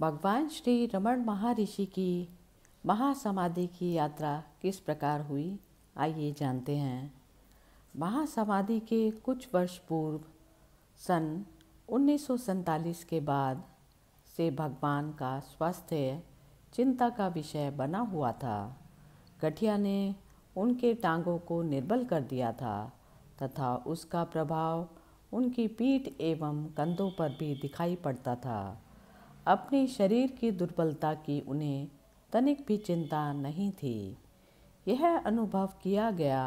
भगवान श्री रमण महर्षि की महासमाधि की यात्रा किस प्रकार हुई आइए जानते हैं महासमाधि के कुछ वर्ष पूर्व सन उन्नीस के बाद से भगवान का स्वास्थ्य चिंता का विषय बना हुआ था गठिया ने उनके टांगों को निर्बल कर दिया था तथा उसका प्रभाव उनकी पीठ एवं कंधों पर भी दिखाई पड़ता था अपने शरीर की दुर्बलता की उन्हें तनिक भी चिंता नहीं थी यह अनुभव किया गया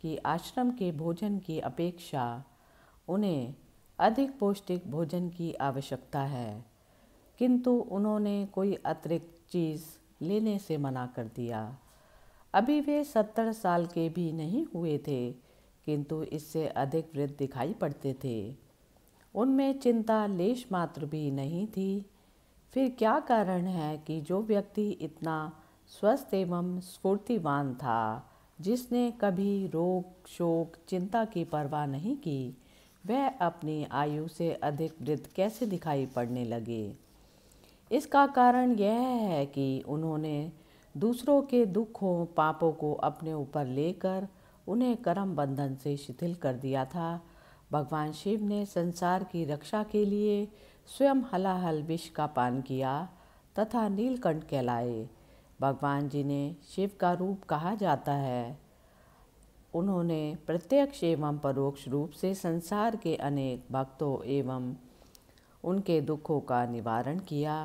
कि आश्रम के भोजन की अपेक्षा उन्हें अधिक पौष्टिक भोजन की आवश्यकता है किंतु उन्होंने कोई अतिरिक्त चीज़ लेने से मना कर दिया अभी वे सत्तर साल के भी नहीं हुए थे किंतु इससे अधिक वृद्ध दिखाई पड़ते थे उनमें चिंता लेश मात्र भी नहीं थी फिर क्या कारण है कि जो व्यक्ति इतना स्वस्थ एवं स्फूर्तिवान था जिसने कभी रोग शोक चिंता की परवाह नहीं की वह अपनी आयु से अधिक वृद्ध कैसे दिखाई पड़ने लगे इसका कारण यह है कि उन्होंने दूसरों के दुखों पापों को अपने ऊपर लेकर उन्हें कर्म बंधन से शिथिल कर दिया था भगवान शिव ने संसार की रक्षा के लिए स्वयं हलाहल विष का पान किया तथा नीलकंठ कहलाए भगवान जी ने शिव का रूप कहा जाता है उन्होंने प्रत्यक्ष एवं परोक्ष रूप से संसार के अनेक भक्तों एवं उनके दुखों का निवारण किया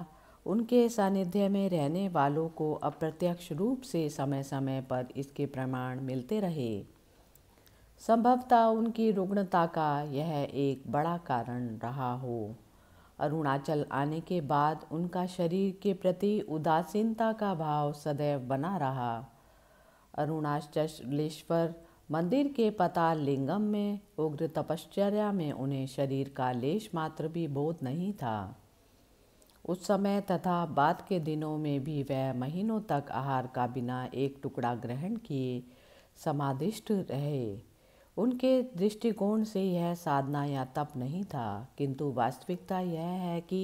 उनके सानिध्य में रहने वालों को अप्रत्यक्ष रूप से समय समय पर इसके प्रमाण मिलते रहे संभवतः उनकी रुग्णता का यह एक बड़ा कारण रहा हो अरुणाचल आने के बाद उनका शरीर के प्रति उदासीनता का भाव सदैव बना रहा अरुणाचलेश्वर मंदिर के पताल लिंगम में उग्र तपश्चर्या में उन्हें शरीर का लेश मात्र भी बोध नहीं था उस समय तथा बाद के दिनों में भी वह महीनों तक आहार का बिना एक टुकड़ा ग्रहण किए समाधिष्ट रहे उनके दृष्टिकोण से यह साधना या तप नहीं था किंतु वास्तविकता यह है कि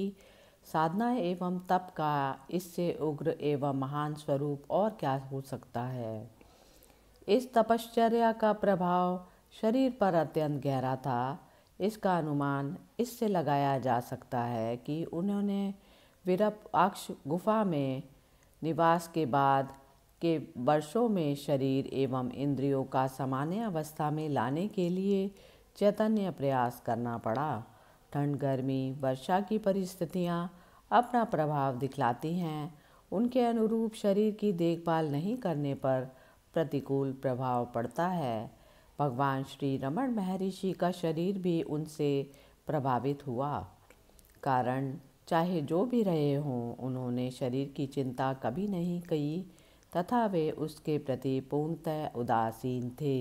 साधना एवं तप का इससे उग्र एवं महान स्वरूप और क्या हो सकता है इस तपश्चर्या का प्रभाव शरीर पर अत्यंत गहरा था इसका अनुमान इससे लगाया जा सकता है कि उन्होंने विरप अक्ष गुफा में निवास के बाद के वर्षों में शरीर एवं इंद्रियों का सामान्य अवस्था में लाने के लिए चैतन्य प्रयास करना पड़ा ठंड गर्मी वर्षा की परिस्थितियाँ अपना प्रभाव दिखलाती हैं उनके अनुरूप शरीर की देखभाल नहीं करने पर प्रतिकूल प्रभाव पड़ता है भगवान श्री रमण महर्षि का शरीर भी उनसे प्रभावित हुआ कारण चाहे जो भी रहे हों उन्होंने शरीर की चिंता कभी नहीं की तथा वे उसके प्रति पूर्णतः उदासीन थे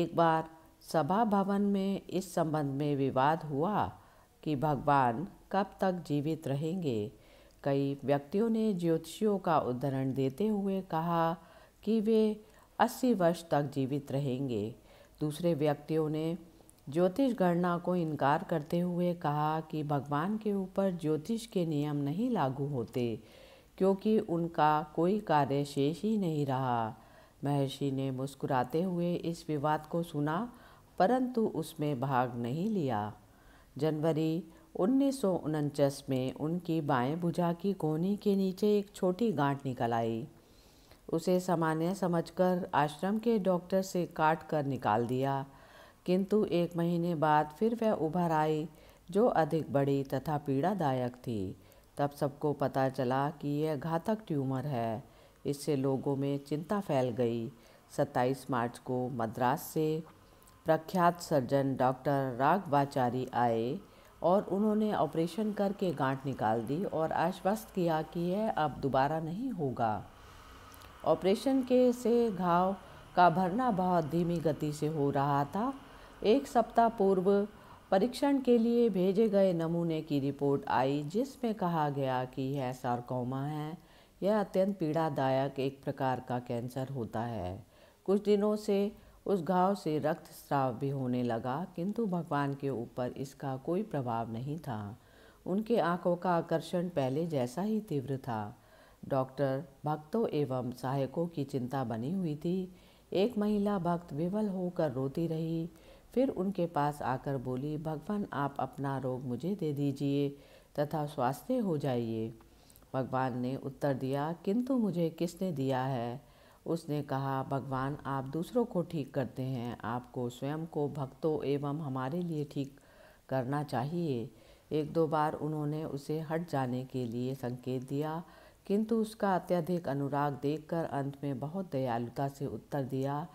एक बार सभा भवन में इस संबंध में विवाद हुआ कि भगवान कब तक जीवित रहेंगे कई व्यक्तियों ने ज्योतिषियों का उदाहरण देते हुए कहा कि वे 80 वर्ष तक जीवित रहेंगे दूसरे व्यक्तियों ने ज्योतिष गणना को इनकार करते हुए कहा कि भगवान के ऊपर ज्योतिष के नियम नहीं लागू होते क्योंकि उनका कोई कार्य शेष ही नहीं रहा महर्षि ने मुस्कुराते हुए इस विवाद को सुना परंतु उसमें भाग नहीं लिया जनवरी उन्नीस में उनकी बाएं भुजा की कोहनी के नीचे एक छोटी गांठ निकल आई उसे सामान्य समझकर आश्रम के डॉक्टर से काट कर निकाल दिया किंतु एक महीने बाद फिर वह उभर आई जो अधिक बड़ी तथा पीड़ादायक थी तब सबको पता चला कि यह घातक ट्यूमर है इससे लोगों में चिंता फैल गई 27 मार्च को मद्रास से प्रख्यात सर्जन डॉक्टर राघवाचारी आए और उन्होंने ऑपरेशन करके गांठ निकाल दी और आश्वस्त किया कि यह अब दोबारा नहीं होगा ऑपरेशन के से घाव का भरना बहुत धीमी गति से हो रहा था एक सप्ताह पूर्व परीक्षण के लिए भेजे गए नमूने की रिपोर्ट आई जिसमें कहा गया कि यह सार्कोमा है यह अत्यंत पीड़ादायक एक प्रकार का कैंसर होता है कुछ दिनों से उस घाव से रक्त स्राव भी होने लगा किंतु भगवान के ऊपर इसका कोई प्रभाव नहीं था उनके आंखों का आकर्षण पहले जैसा ही तीव्र था डॉक्टर भक्तों एवं सहायकों की चिंता बनी हुई थी एक महिला भक्त विवल होकर रोती रही फिर उनके पास आकर बोली भगवान आप अपना रोग मुझे दे दीजिए तथा स्वास्थ्य हो जाइए भगवान ने उत्तर दिया किंतु मुझे किसने दिया है उसने कहा भगवान आप दूसरों को ठीक करते हैं आपको स्वयं को भक्तों एवं हमारे लिए ठीक करना चाहिए एक दो बार उन्होंने उसे हट जाने के लिए संकेत दिया किंतु उसका अत्यधिक अनुराग देखकर अंत में बहुत दयालुता से उत्तर दिया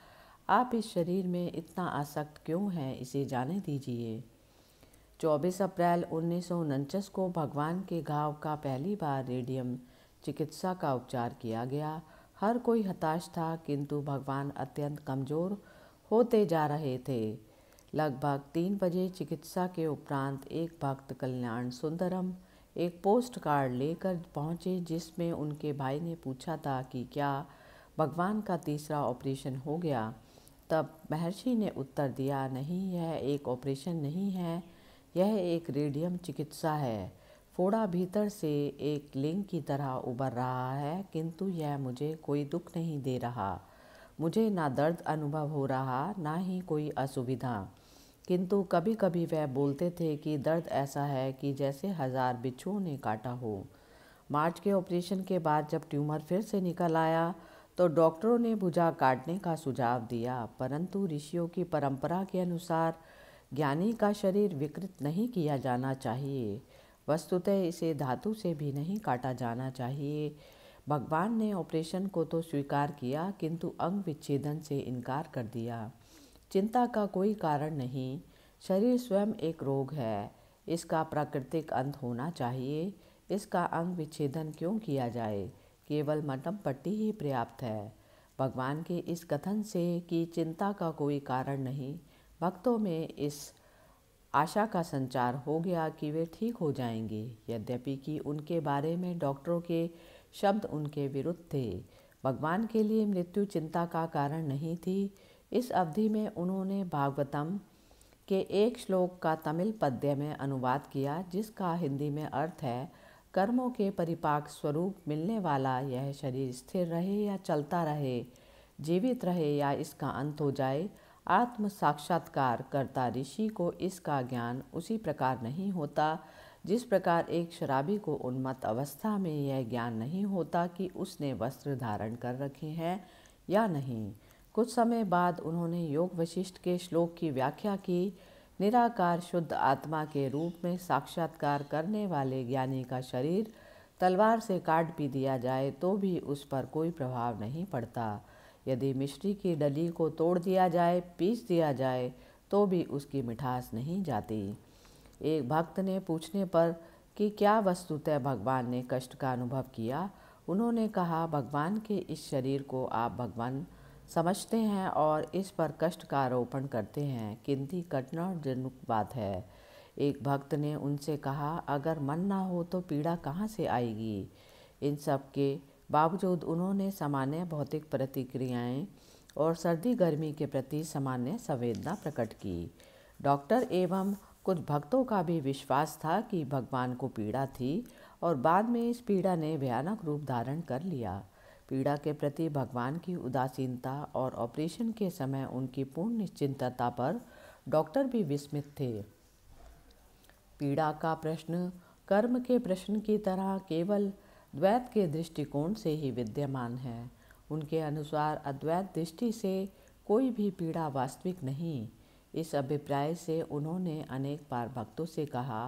आप इस शरीर में इतना आसक्त क्यों हैं इसे जाने दीजिए 24 अप्रैल उन्नीस को भगवान के घाव का पहली बार रेडियम चिकित्सा का उपचार किया गया हर कोई हताश था किंतु भगवान अत्यंत कमज़ोर होते जा रहे थे लगभग तीन बजे चिकित्सा के उपरांत एक भक्त कल्याण सुंदरम एक पोस्ट कार्ड लेकर पहुंचे जिसमें उनके भाई ने पूछा था कि क्या भगवान का तीसरा ऑपरेशन हो गया तब महर्षि ने उत्तर दिया नहीं यह एक ऑपरेशन नहीं है यह एक रेडियम चिकित्सा है फोड़ा भीतर से एक लिंग की तरह उबर रहा है किंतु यह मुझे कोई दुख नहीं दे रहा मुझे ना दर्द अनुभव हो रहा ना ही कोई असुविधा किंतु कभी कभी वह बोलते थे कि दर्द ऐसा है कि जैसे हज़ार बिच्छुओं ने काटा हो मार्च के ऑपरेशन के बाद जब ट्यूमर फिर से निकल आया तो डॉक्टरों ने भुजा काटने का सुझाव दिया परंतु ऋषियों की परंपरा के अनुसार ज्ञानी का शरीर विकृत नहीं किया जाना चाहिए वस्तुतः इसे धातु से भी नहीं काटा जाना चाहिए भगवान ने ऑपरेशन को तो स्वीकार किया किंतु अंग विच्छेदन से इनकार कर दिया चिंता का कोई कारण नहीं शरीर स्वयं एक रोग है इसका प्राकृतिक अंत होना चाहिए इसका अंग विच्छेदन क्यों किया जाए केवल मटम पट्टी ही पर्याप्त है भगवान के इस कथन से कि चिंता का कोई कारण नहीं भक्तों में इस आशा का संचार हो गया कि वे ठीक हो जाएंगे यद्यपि कि उनके बारे में डॉक्टरों के शब्द उनके विरुद्ध थे भगवान के लिए मृत्यु चिंता का कारण नहीं थी इस अवधि में उन्होंने भागवतम के एक श्लोक का तमिल पद्य में अनुवाद किया जिसका हिंदी में अर्थ है कर्मों के परिपाक स्वरूप मिलने वाला यह शरीर स्थिर रहे या चलता रहे जीवित रहे या इसका अंत हो जाए आत्म साक्षात्कार करता ऋषि को इसका ज्ञान उसी प्रकार नहीं होता जिस प्रकार एक शराबी को उन्मत्त अवस्था में यह ज्ञान नहीं होता कि उसने वस्त्र धारण कर रखे हैं या नहीं कुछ समय बाद उन्होंने योग वशिष्ठ के श्लोक की व्याख्या की निराकार शुद्ध आत्मा के रूप में साक्षात्कार करने वाले ज्ञानी का शरीर तलवार से काट भी दिया जाए तो भी उस पर कोई प्रभाव नहीं पड़ता यदि मिश्री की डली को तोड़ दिया जाए पीस दिया जाए तो भी उसकी मिठास नहीं जाती एक भक्त ने पूछने पर कि क्या वस्तुतः भगवान ने कष्ट का अनुभव किया उन्होंने कहा भगवान के इस शरीर को आप भगवान समझते हैं और इस पर कष्ट का आरोपण करते हैं किंति कटनाजनक बात है एक भक्त ने उनसे कहा अगर मन ना हो तो पीड़ा कहाँ से आएगी इन सब के बावजूद उन्होंने सामान्य भौतिक प्रतिक्रियाएं और सर्दी गर्मी के प्रति सामान्य संवेदना प्रकट की डॉक्टर एवं कुछ भक्तों का भी विश्वास था कि भगवान को पीड़ा थी और बाद में इस पीड़ा ने भयानक रूप धारण कर लिया पीड़ा के प्रति भगवान की उदासीनता और ऑपरेशन के समय उनकी पूर्ण निश्चिंतता पर डॉक्टर भी विस्मित थे पीड़ा का प्रश्न कर्म के प्रश्न की तरह केवल द्वैत के दृष्टिकोण से ही विद्यमान है उनके अनुसार अद्वैत दृष्टि से कोई भी पीड़ा वास्तविक नहीं इस अभिप्राय से उन्होंने अनेक बार भक्तों से कहा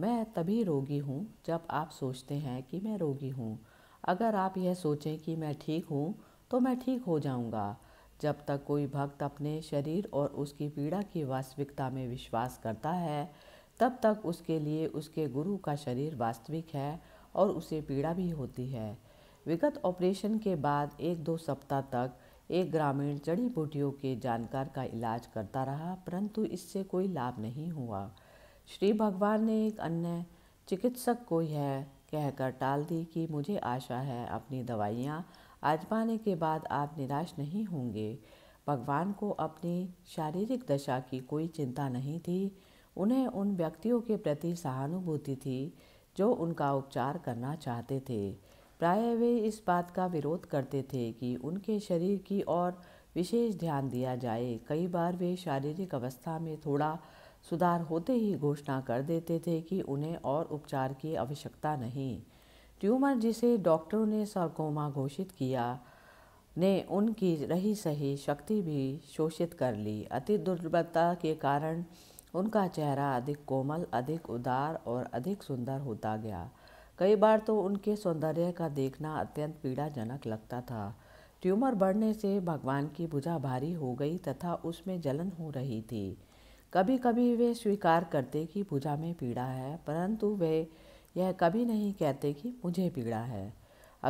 मैं तभी रोगी हूँ जब आप सोचते हैं कि मैं रोगी हूँ अगर आप यह सोचें कि मैं ठीक हूँ तो मैं ठीक हो जाऊँगा जब तक कोई भक्त अपने शरीर और उसकी पीड़ा की वास्तविकता में विश्वास करता है तब तक उसके लिए उसके गुरु का शरीर वास्तविक है और उसे पीड़ा भी होती है विगत ऑपरेशन के बाद एक दो सप्ताह तक एक ग्रामीण जड़ी बूटियों के जानकार का इलाज करता रहा परंतु इससे कोई लाभ नहीं हुआ श्री भगवान ने एक अन्य चिकित्सक को यह कहकर टाल दी कि मुझे आशा है अपनी दवाइयाँ आजमाने के बाद आप निराश नहीं होंगे भगवान को अपनी शारीरिक दशा की कोई चिंता नहीं थी उन्हें उन व्यक्तियों के प्रति सहानुभूति थी जो उनका उपचार करना चाहते थे प्राय वे इस बात का विरोध करते थे कि उनके शरीर की ओर विशेष ध्यान दिया जाए कई बार वे शारीरिक अवस्था में थोड़ा सुधार होते ही घोषणा कर देते थे कि उन्हें और उपचार की आवश्यकता नहीं ट्यूमर जिसे डॉक्टरों ने सरकोमा घोषित किया ने उनकी रही सही शक्ति भी शोषित कर ली अति दुर्बलता के कारण उनका चेहरा अधिक कोमल अधिक उदार और अधिक सुंदर होता गया कई बार तो उनके सौंदर्य का देखना अत्यंत पीड़ाजनक लगता था ट्यूमर बढ़ने से भगवान की भुजा भारी हो गई तथा उसमें जलन हो रही थी कभी कभी वे स्वीकार करते कि पूजा में पीड़ा है परंतु वे यह कभी नहीं कहते कि मुझे पीड़ा है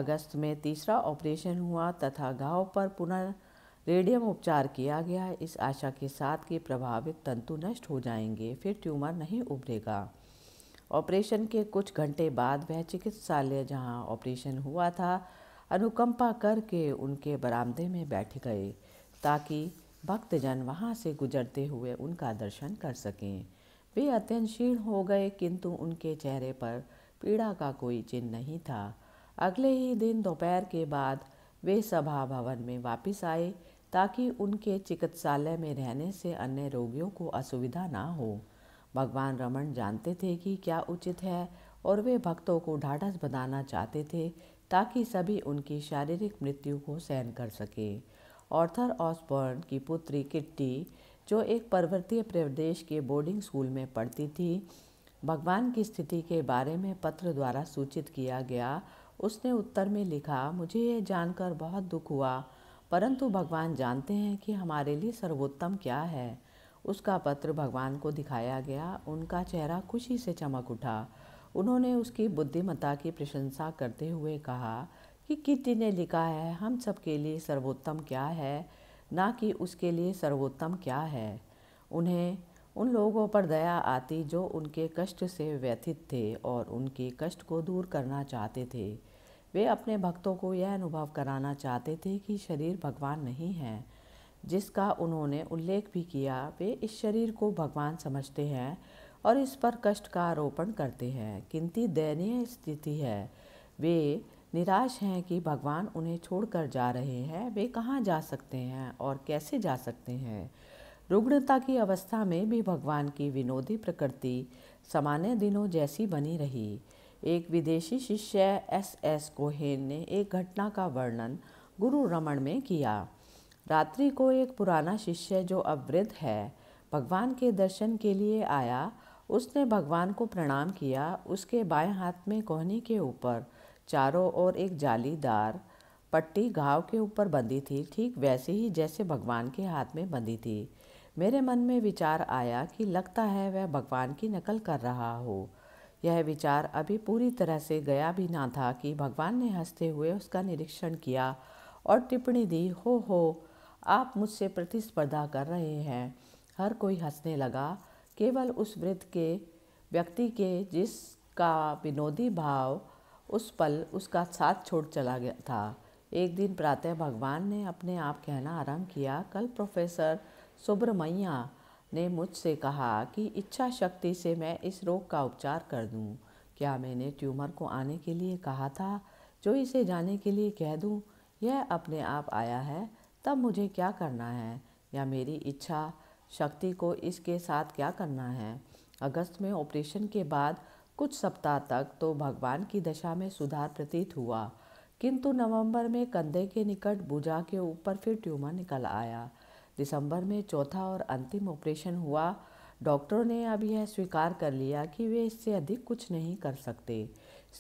अगस्त में तीसरा ऑपरेशन हुआ तथा घाव पर पुनः रेडियम उपचार किया गया इस आशा के साथ कि प्रभावित तंतु नष्ट हो जाएंगे फिर ट्यूमर नहीं उभरेगा ऑपरेशन के कुछ घंटे बाद वह चिकित्सालय जहां ऑपरेशन हुआ था अनुकंपा करके उनके बरामदे में बैठ गए ताकि भक्तजन वहाँ से गुजरते हुए उनका दर्शन कर सकें वे अत्यंत क्षीण हो गए किंतु उनके चेहरे पर पीड़ा का कोई चिन्ह नहीं था अगले ही दिन दोपहर के बाद वे सभा भवन में वापस आए ताकि उनके चिकित्सालय में रहने से अन्य रोगियों को असुविधा ना हो भगवान रमन जानते थे कि क्या उचित है और वे भक्तों को ढाढ़स बनाना चाहते थे ताकि सभी उनकी शारीरिक मृत्यु को सहन कर सकें ऑर्थर ऑसबर्न की पुत्री किट्टी जो एक पर्वतीय प्रदेश के बोर्डिंग स्कूल में पढ़ती थी भगवान की स्थिति के बारे में पत्र द्वारा सूचित किया गया उसने उत्तर में लिखा मुझे यह जानकर बहुत दुख हुआ परंतु भगवान जानते हैं कि हमारे लिए सर्वोत्तम क्या है उसका पत्र भगवान को दिखाया गया उनका चेहरा खुशी से चमक उठा उन्होंने उसकी बुद्धिमत्ता की प्रशंसा करते हुए कहा कि कीर्ति ने लिखा है हम सब के लिए सर्वोत्तम क्या है ना कि उसके लिए सर्वोत्तम क्या है उन्हें उन लोगों पर दया आती जो उनके कष्ट से व्यथित थे और उनके कष्ट को दूर करना चाहते थे वे अपने भक्तों को यह अनुभव कराना चाहते थे कि शरीर भगवान नहीं है जिसका उन्होंने उल्लेख भी किया वे इस शरीर को भगवान समझते हैं और इस पर कष्ट का आरोपण करते हैं किंतु दयनीय स्थिति है वे निराश हैं कि भगवान उन्हें छोड़कर जा रहे हैं वे कहाँ जा सकते हैं और कैसे जा सकते हैं रुग्णता की अवस्था में भी भगवान की विनोदी प्रकृति सामान्य दिनों जैसी बनी रही एक विदेशी शिष्य एस एस कोहेन ने एक घटना का वर्णन गुरु रमण में किया रात्रि को एक पुराना शिष्य जो अवृद्ध है भगवान के दर्शन के लिए आया उसने भगवान को प्रणाम किया उसके बाएं हाथ में कोहनी के ऊपर चारों ओर एक जालीदार पट्टी घाव के ऊपर बंधी थी ठीक वैसे ही जैसे भगवान के हाथ में बंधी थी मेरे मन में विचार आया कि लगता है वह भगवान की नकल कर रहा हो यह विचार अभी पूरी तरह से गया भी ना था कि भगवान ने हंसते हुए उसका निरीक्षण किया और टिप्पणी दी हो हो आप मुझसे प्रतिस्पर्धा कर रहे हैं हर कोई हंसने लगा केवल उस वृद्ध के व्यक्ति के जिसका विनोदी भाव उस पल उसका साथ छोड़ चला गया था एक दिन प्रातः भगवान ने अपने आप कहना आरंभ किया कल प्रोफेसर सुब्रमैया ने मुझसे कहा कि इच्छा शक्ति से मैं इस रोग का उपचार कर दूं। क्या मैंने ट्यूमर को आने के लिए कहा था जो इसे जाने के लिए कह दूं, यह अपने आप आया है तब मुझे क्या करना है या मेरी इच्छा शक्ति को इसके साथ क्या करना है अगस्त में ऑपरेशन के बाद कुछ सप्ताह तक तो भगवान की दशा में सुधार प्रतीत हुआ किंतु नवंबर में कंधे के निकट भुजा के ऊपर फिर ट्यूमर निकल आया दिसंबर में चौथा और अंतिम ऑपरेशन हुआ डॉक्टरों ने अब यह स्वीकार कर लिया कि वे इससे अधिक कुछ नहीं कर सकते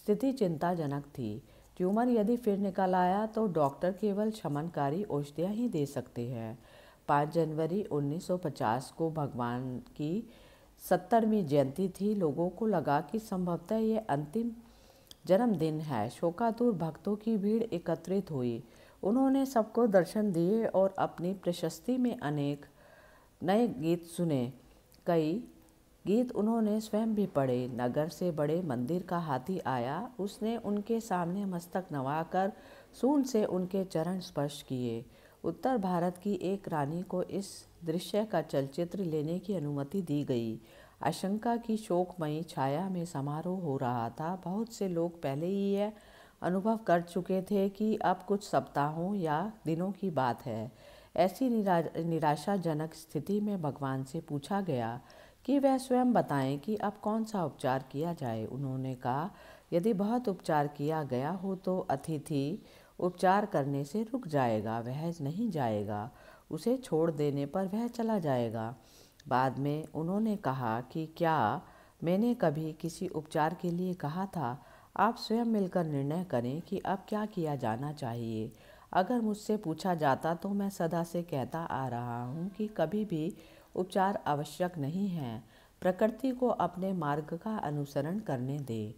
स्थिति चिंताजनक थी ट्यूमर यदि फिर निकल आया तो डॉक्टर केवल शमनकारी औषधियाँ ही दे सकते हैं पाँच जनवरी 1950 को भगवान की सत्तरवीं जयंती थी लोगों को लगा कि संभवतः यह अंतिम जन्मदिन है शोकातुर भक्तों की भीड़ एकत्रित हुई उन्होंने सबको दर्शन दिए और अपनी प्रशस्ति में अनेक नए गीत सुने कई गीत उन्होंने स्वयं भी पढ़े नगर से बड़े मंदिर का हाथी आया उसने उनके सामने मस्तक नवाकर सून से उनके चरण स्पर्श किए उत्तर भारत की एक रानी को इस दृश्य का चलचित्र लेने की अनुमति दी गई आशंका की शोकमयी छाया में समारोह हो रहा था बहुत से लोग पहले ही यह अनुभव कर चुके थे कि अब कुछ सप्ताहों या दिनों की बात है ऐसी निरा निराशाजनक स्थिति में भगवान से पूछा गया कि वह स्वयं बताएं कि अब कौन सा उपचार किया जाए उन्होंने कहा यदि बहुत उपचार किया गया हो तो अतिथि उपचार करने से रुक जाएगा वह नहीं जाएगा उसे छोड़ देने पर वह चला जाएगा बाद में उन्होंने कहा कि क्या मैंने कभी किसी उपचार के लिए कहा था आप स्वयं मिलकर निर्णय करें कि अब क्या किया जाना चाहिए अगर मुझसे पूछा जाता तो मैं सदा से कहता आ रहा हूँ कि कभी भी उपचार आवश्यक नहीं है प्रकृति को अपने मार्ग का अनुसरण करने दें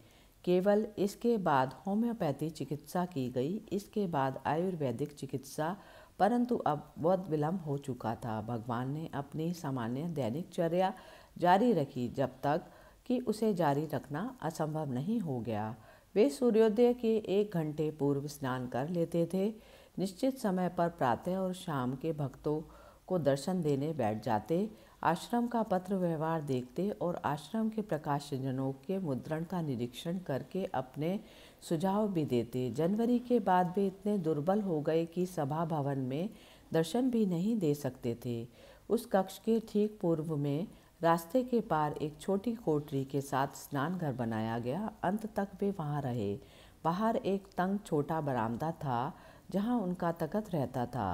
केवल इसके बाद होम्योपैथी चिकित्सा की गई इसके बाद आयुर्वेदिक चिकित्सा परंतु अब बहुत विलम्ब हो चुका था भगवान ने अपनी सामान्य दैनिक चर्या जारी रखी जब तक कि उसे जारी रखना असंभव नहीं हो गया वे सूर्योदय के एक घंटे पूर्व स्नान कर लेते थे निश्चित समय पर प्रातः और शाम के भक्तों को दर्शन देने बैठ जाते आश्रम का पत्र व्यवहार देखते और आश्रम के प्रकाशजनों के मुद्रण का निरीक्षण करके अपने सुझाव भी देते जनवरी के बाद वे इतने दुर्बल हो गए कि सभा भवन में दर्शन भी नहीं दे सकते थे उस कक्ष के ठीक पूर्व में रास्ते के पार एक छोटी कोठरी के साथ स्नान घर बनाया गया अंत तक वे वहाँ रहे बाहर एक तंग छोटा बरामदा था जहाँ उनका तकत रहता था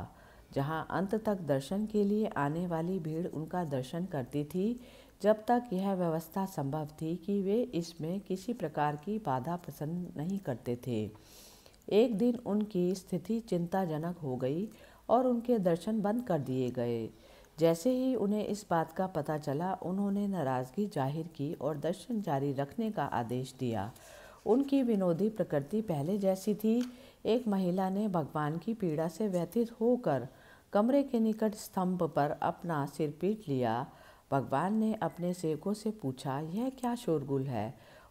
जहां अंत तक दर्शन के लिए आने वाली भीड़ उनका दर्शन करती थी जब तक यह व्यवस्था संभव थी कि वे इसमें किसी प्रकार की बाधा पसंद नहीं करते थे एक दिन उनकी स्थिति चिंताजनक हो गई और उनके दर्शन बंद कर दिए गए जैसे ही उन्हें इस बात का पता चला उन्होंने नाराज़गी जाहिर की और दर्शन जारी रखने का आदेश दिया उनकी विनोदी प्रकृति पहले जैसी थी एक महिला ने भगवान की पीड़ा से व्यथित होकर कमरे के निकट स्तंभ पर अपना सिर पीट लिया भगवान ने अपने सेवकों से पूछा यह क्या शोरगुल है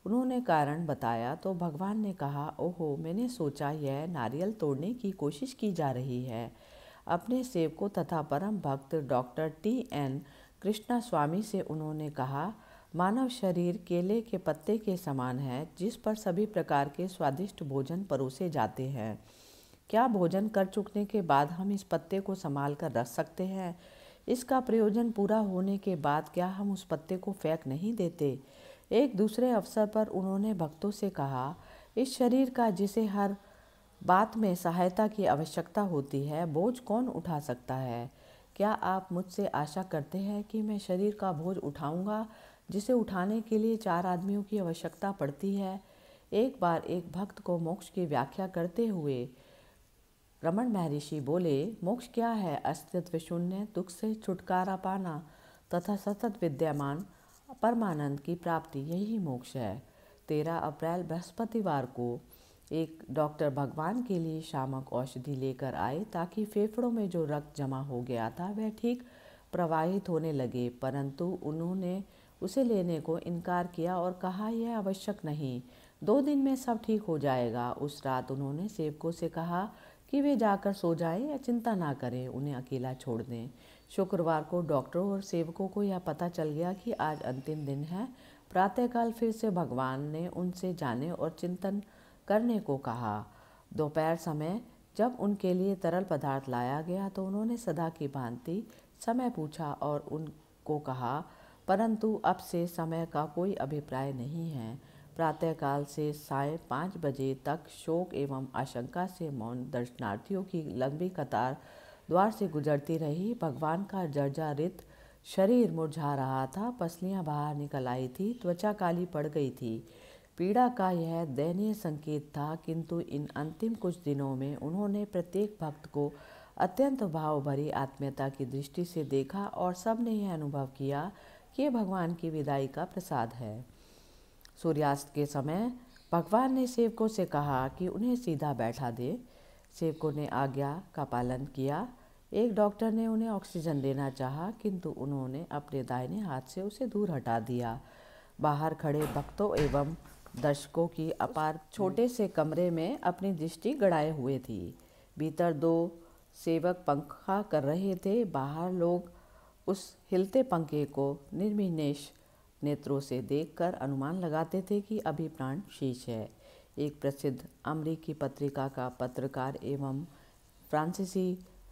उन्होंने कारण बताया तो भगवान ने कहा ओहो मैंने सोचा यह नारियल तोड़ने की कोशिश की जा रही है अपने सेवकों तथा परम भक्त doctor T N Krishna Swami से उन्होंने कहा मानव शरीर केले के पत्ते के समान है जिस पर सभी प्रकार के स्वादिष्ट भोजन परोसे जाते हैं क्या भोजन कर चुकने के बाद हम इस पत्ते को संभाल कर रख सकते हैं इसका प्रयोजन पूरा होने के बाद क्या हम उस पत्ते को फेंक नहीं देते एक दूसरे अवसर पर उन्होंने भक्तों से कहा इस शरीर का जिसे हर बात में सहायता की आवश्यकता होती है बोझ कौन उठा सकता है क्या आप मुझसे आशा करते हैं कि मैं शरीर का बोझ उठाऊंगा जिसे उठाने के लिए चार आदमियों की आवश्यकता पड़ती है एक बार एक भक्त को मोक्ष की व्याख्या करते हुए रमन महर्षि बोले मोक्ष क्या है अस्तित्व शून्य दुख से छुटकारा पाना तथा सतत विद्यमान परमानंद की प्राप्ति यही मोक्ष है तेरह अप्रैल बृहस्पतिवार को एक डॉक्टर भगवान के लिए शामक औषधि लेकर आए ताकि फेफड़ों में जो रक्त जमा हो गया था वह ठीक प्रवाहित होने लगे परंतु उन्होंने उसे लेने को इनकार किया और कहा यह आवश्यक नहीं दो दिन में सब ठीक हो जाएगा उस रात उन्होंने सेवकों से कहा कि वे जाकर सो जाएं या चिंता ना करें उन्हें अकेला छोड़ दें शुक्रवार को डॉक्टरों और सेवकों को यह पता चल गया कि आज अंतिम दिन है प्रातःकाल फिर से भगवान ने उनसे जाने और चिंतन करने को कहा दोपहर समय जब उनके लिए तरल पदार्थ लाया गया तो उन्होंने सदा की भांति समय पूछा और उनको कहा परंतु अब से समय का कोई अभिप्राय नहीं है प्रातःकाल से साय पाँच बजे तक शोक एवं आशंका से मौन दर्शनार्थियों की लंबी कतार द्वार से गुजरती रही भगवान का जर्जारित शरीर मुरझा रहा था पसलियां बाहर निकल आई थी त्वचा काली पड़ गई थी पीड़ा का यह दयनीय संकेत था किंतु इन अंतिम कुछ दिनों में उन्होंने प्रत्येक भक्त को अत्यंत भाव भरी आत्मीयता की दृष्टि से देखा और सबने यह अनुभव किया कि भगवान की विदाई का प्रसाद है सूर्यास्त के समय भगवान ने सेवकों से कहा कि उन्हें सीधा बैठा दे सेवकों ने आज्ञा का पालन किया एक डॉक्टर ने उन्हें ऑक्सीजन देना चाहा किंतु उन्होंने अपने दाहिने हाथ से उसे दूर हटा दिया बाहर खड़े भक्तों एवं दर्शकों की अपार छोटे से कमरे में अपनी दृष्टि गड़ाए हुए थी भीतर दो सेवक पंखा कर रहे थे बाहर लोग उस हिलते पंखे को निर्मिनेश नेत्रों से देखकर अनुमान लगाते थे कि अभी प्राण शीश है एक प्रसिद्ध अमरीकी पत्रिका का पत्रकार एवं फ्रांसीसी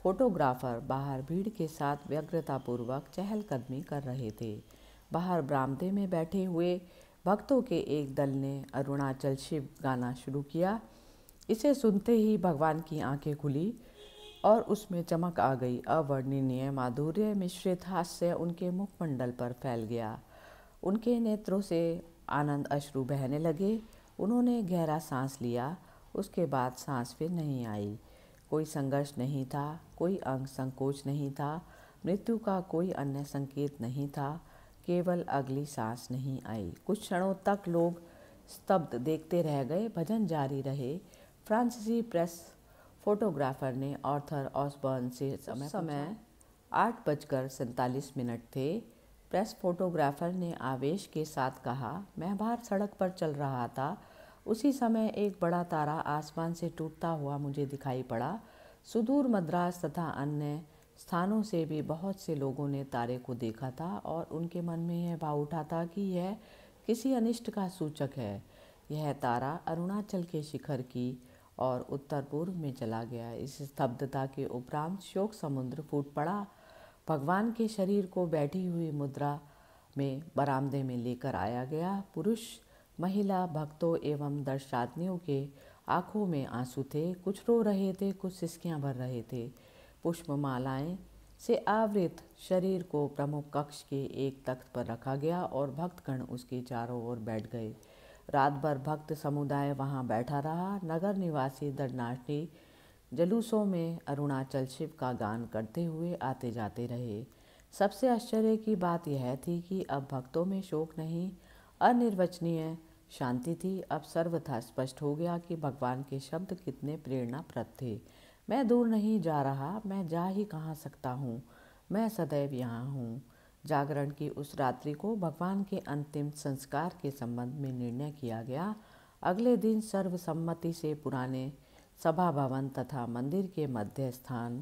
फोटोग्राफर बाहर भीड़ के साथ व्यग्रतापूर्वक चहलकदमी कर रहे थे बाहर बरामदे में बैठे हुए भक्तों के एक दल ने अरुणाचल शिव गाना शुरू किया इसे सुनते ही भगवान की आंखें खुली और उसमें चमक आ गई अवर्णनीय माधुर्य मिश्रित हास्य उनके मुखमंडल पर फैल गया उनके नेत्रों से आनंद अश्रु बहने लगे उन्होंने गहरा सांस लिया उसके बाद सांस फिर नहीं आई कोई संघर्ष नहीं था कोई अंग संकोच नहीं था मृत्यु का कोई अन्य संकेत नहीं था केवल अगली सांस नहीं आई कुछ क्षणों तक लोग स्तब्ध देखते रह गए भजन जारी रहे फ्रांसीसी प्रेस फोटोग्राफर ने ऑर्थर ऑसबर्न से समय समय आठ बजकर सैंतालीस मिनट थे प्रेस फोटोग्राफर ने आवेश के साथ कहा मैं बाहर सड़क पर चल रहा था उसी समय एक बड़ा तारा आसमान से टूटता हुआ मुझे दिखाई पड़ा सुदूर मद्रास तथा अन्य स्थानों से भी बहुत से लोगों ने तारे को देखा था और उनके मन में यह भाव उठा था कि यह किसी अनिष्ट का सूचक है यह तारा अरुणाचल के शिखर की और उत्तर पूर्व में चला गया इस स्तब्धता के उपरांत शोक समुद्र फूट पड़ा भगवान के शरीर को बैठी हुई मुद्रा में बरामदे में लेकर आया गया पुरुष महिला भक्तों एवं दर्शादनियों के आँखों में आंसू थे कुछ रो रहे थे कुछ सिसकियाँ भर रहे थे पुष्प मालाएँ से आवृत शरीर को प्रमुख कक्ष के एक तख्त पर रखा गया और भक्तगण उसके चारों ओर बैठ गए रात भर भक्त समुदाय वहाँ बैठा रहा नगर निवासी दंडनाटी जलूसों में अरुणाचल शिव का गान करते हुए आते जाते रहे सबसे आश्चर्य की बात यह थी कि अब भक्तों में शोक नहीं अनिर्वचनीय शांति थी अब सर्वथा स्पष्ट हो गया कि भगवान के शब्द कितने प्रेरणाप्रद थे मैं दूर नहीं जा रहा मैं जा ही कहाँ सकता हूँ मैं सदैव यहाँ हूँ जागरण की उस रात्रि को भगवान के अंतिम संस्कार के संबंध में निर्णय किया गया अगले दिन सर्वसम्मति से पुराने सभा भवन तथा मंदिर के मध्य स्थान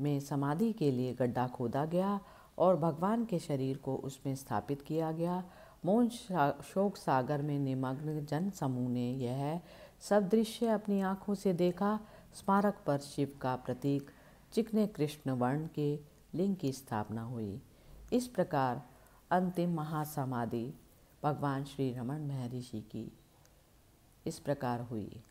में समाधि के लिए गड्ढा खोदा गया और भगवान के शरीर को उसमें स्थापित किया गया मौन शोक सागर में निमग्न जन समूह ने यह सदृश्य अपनी आँखों से देखा स्मारक पर शिव का प्रतीक चिकने कृष्ण वर्ण के लिंग की स्थापना हुई इस प्रकार अंतिम महासमाधि भगवान श्री रमन महर्षि की इस प्रकार हुई